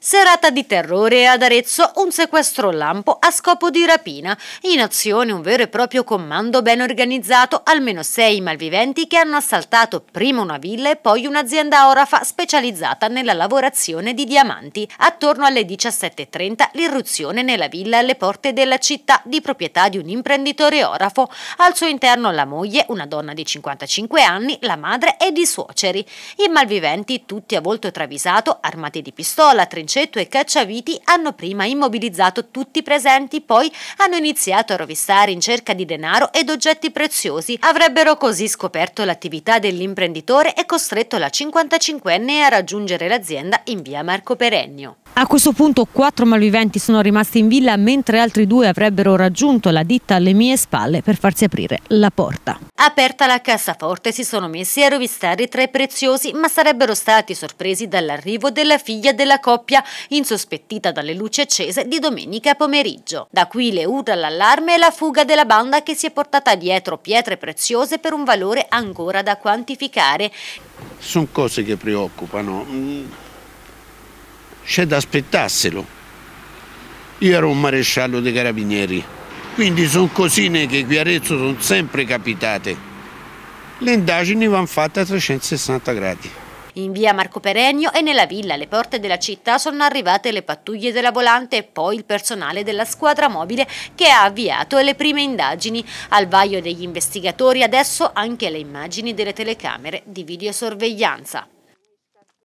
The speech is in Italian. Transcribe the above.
Serata di terrore ad Arezzo, un sequestro lampo a scopo di rapina. In azione un vero e proprio comando ben organizzato, almeno sei malviventi che hanno assaltato prima una villa e poi un'azienda orafa specializzata nella lavorazione di diamanti. Attorno alle 17.30 l'irruzione nella villa alle porte della città di proprietà di un imprenditore orafo. Al suo interno la moglie, una donna di 55 anni, la madre ed i suoceri. I malviventi, tutti a volto travisato, armati di pistola, trincea Concetto e Cacciaviti hanno prima immobilizzato tutti i presenti, poi hanno iniziato a rovistare in cerca di denaro ed oggetti preziosi. Avrebbero così scoperto l'attività dell'imprenditore e costretto la 55enne a raggiungere l'azienda in via Marco Perennio. A questo punto quattro malviventi sono rimasti in villa mentre altri due avrebbero raggiunto la ditta alle mie spalle per farsi aprire la porta. Aperta la cassaforte si sono messi a rovistare tre preziosi ma sarebbero stati sorpresi dall'arrivo della figlia della coppia insospettita dalle luci accese di domenica pomeriggio. Da qui le urla l'allarme e la fuga della banda che si è portata dietro pietre preziose per un valore ancora da quantificare. Sono cose che preoccupano mm, c'è da aspettarselo. Io ero un maresciallo dei carabinieri, quindi sono cosine che qui a Arezzo sono sempre capitate. Le indagini vanno fatte a 360 gradi. In via Marco Perenio e nella villa alle porte della città sono arrivate le pattuglie della volante e poi il personale della squadra mobile che ha avviato le prime indagini. Al vaio degli investigatori adesso anche le immagini delle telecamere di videosorveglianza.